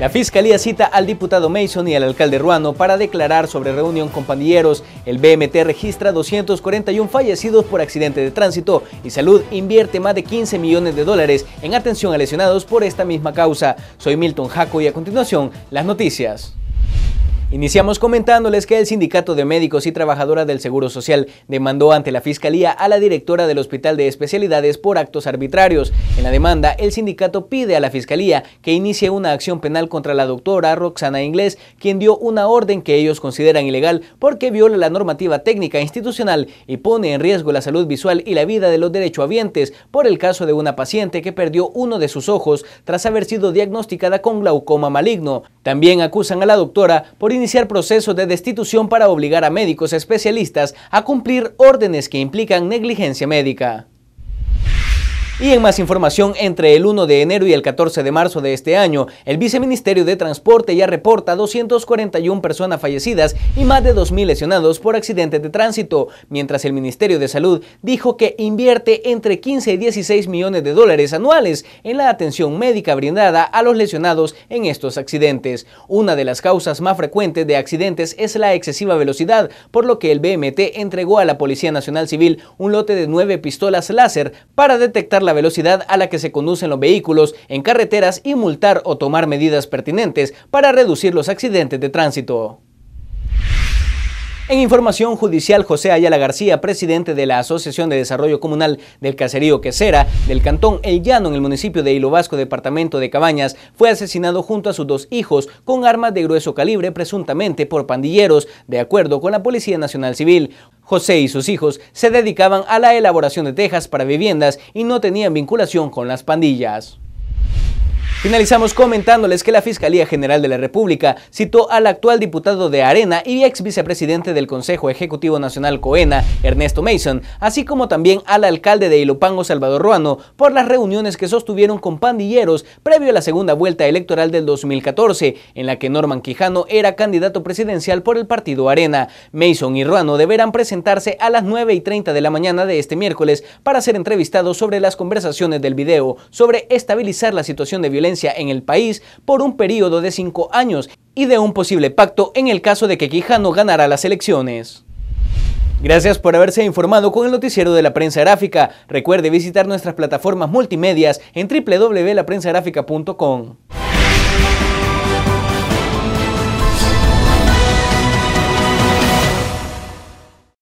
La fiscalía cita al diputado Mason y al alcalde ruano para declarar sobre reunión con pandilleros. El BMT registra 241 fallecidos por accidente de tránsito y Salud invierte más de 15 millones de dólares en atención a lesionados por esta misma causa. Soy Milton Jaco y a continuación las noticias. Iniciamos comentándoles que el Sindicato de Médicos y Trabajadoras del Seguro Social demandó ante la Fiscalía a la directora del Hospital de Especialidades por actos arbitrarios. En la demanda, el sindicato pide a la Fiscalía que inicie una acción penal contra la doctora Roxana Inglés, quien dio una orden que ellos consideran ilegal porque viola la normativa técnica institucional y pone en riesgo la salud visual y la vida de los derechohabientes por el caso de una paciente que perdió uno de sus ojos tras haber sido diagnosticada con glaucoma maligno. También acusan a la doctora por iniciar procesos de destitución para obligar a médicos especialistas a cumplir órdenes que implican negligencia médica. Y en más información, entre el 1 de enero y el 14 de marzo de este año, el Viceministerio de Transporte ya reporta 241 personas fallecidas y más de 2.000 lesionados por accidentes de tránsito, mientras el Ministerio de Salud dijo que invierte entre 15 y 16 millones de dólares anuales en la atención médica brindada a los lesionados en estos accidentes. Una de las causas más frecuentes de accidentes es la excesiva velocidad, por lo que el BMT entregó a la Policía Nacional Civil un lote de nueve pistolas láser para detectar la velocidad a la que se conducen los vehículos en carreteras y multar o tomar medidas pertinentes para reducir los accidentes de tránsito. En información judicial, José Ayala García, presidente de la Asociación de Desarrollo Comunal del Caserío Quesera del Cantón El Llano en el municipio de Hilo Vasco, departamento de Cabañas, fue asesinado junto a sus dos hijos con armas de grueso calibre presuntamente por pandilleros, de acuerdo con la Policía Nacional Civil. José y sus hijos se dedicaban a la elaboración de tejas para viviendas y no tenían vinculación con las pandillas. Finalizamos comentándoles que la Fiscalía General de la República citó al actual diputado de Arena y ex vicepresidente del Consejo Ejecutivo Nacional Coena, Ernesto Mason, así como también al alcalde de Ilopango, Salvador Ruano, por las reuniones que sostuvieron con pandilleros previo a la segunda vuelta electoral del 2014, en la que Norman Quijano era candidato presidencial por el partido Arena. Mason y Ruano deberán presentarse a las 9 y 30 de la mañana de este miércoles para ser entrevistados sobre las conversaciones del video sobre estabilizar la situación de violencia en el país por un periodo de cinco años y de un posible pacto en el caso de que Quijano ganara las elecciones. Gracias por haberse informado con el noticiero de la prensa gráfica. Recuerde visitar nuestras plataformas multimedias en www.laprensagrafica.com.